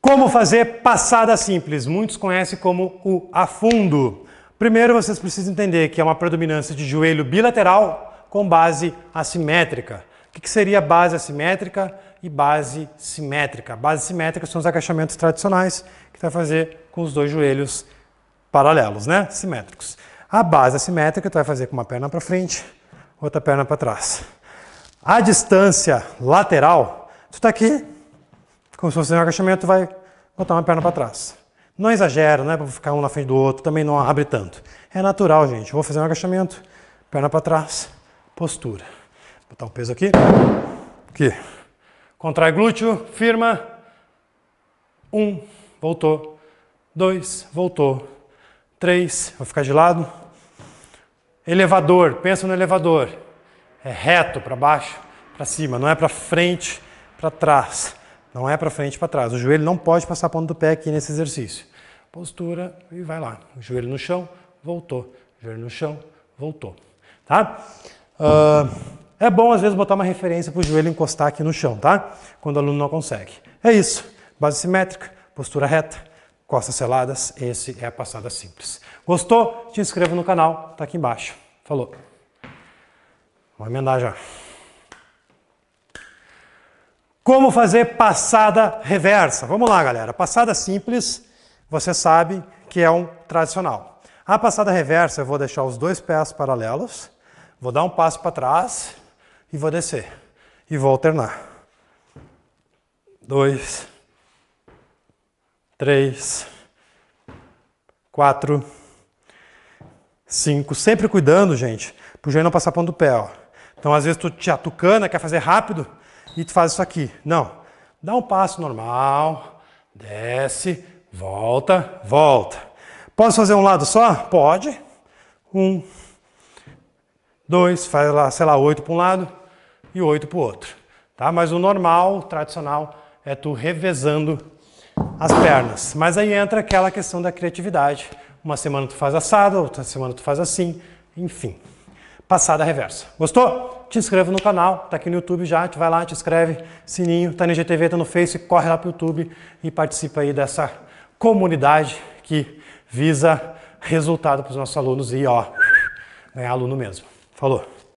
Como fazer passada simples? Muitos conhecem como o afundo. Primeiro vocês precisam entender que é uma predominância de joelho bilateral com base assimétrica. O que seria base assimétrica e base simétrica? Base simétrica são os agachamentos tradicionais que vai tá fazer com os dois joelhos paralelos, né? Simétricos. A base assimétrica tu vai fazer com uma perna para frente, outra perna para trás. A distância lateral, tu está aqui como se fosse um agachamento, vai botar uma perna para trás. Não exagero, né? Para ficar um na frente do outro, também não abre tanto. É natural, gente. Vou fazer um agachamento, perna para trás, postura. Vou botar um peso aqui. Aqui. Contrai glúteo, firma. Um, voltou. Dois, voltou. Três, vou ficar de lado. Elevador, pensa no elevador. É reto para baixo, para cima, não é para frente, para trás. Não é para frente e para trás. O joelho não pode passar a ponta do pé aqui nesse exercício. Postura e vai lá. Joelho no chão, voltou. Joelho no chão, voltou. Tá? Uh, é bom às vezes botar uma referência para o joelho encostar aqui no chão, tá? Quando o aluno não consegue. É isso. Base simétrica, postura reta, costas seladas. Esse é a passada simples. Gostou? Te inscreva no canal, tá aqui embaixo. Falou. Vou emendar já. Como fazer passada reversa? Vamos lá, galera. Passada simples, você sabe que é um tradicional. A passada reversa, eu vou deixar os dois pés paralelos, vou dar um passo para trás e vou descer. E vou alternar. Dois, três, quatro, cinco. Sempre cuidando, gente, o joelho não passar ponto do pé. Ó. Então, às vezes, tu te atucana, quer fazer rápido, e tu faz isso aqui. Não. Dá um passo normal, desce, volta, volta. Posso fazer um lado só? Pode. Um, dois, faz lá, sei lá, oito para um lado e oito para o outro. Tá? Mas o normal, o tradicional, é tu revezando as pernas. Mas aí entra aquela questão da criatividade. Uma semana tu faz assado, outra semana tu faz assim, enfim passada reversa. Gostou? Te inscreva no canal, tá aqui no YouTube já, te vai lá, te inscreve, sininho, tá no IGTV, tá no Face, corre lá pro YouTube e participa aí dessa comunidade que visa resultado para os nossos alunos e ó, ganhar aluno mesmo. Falou!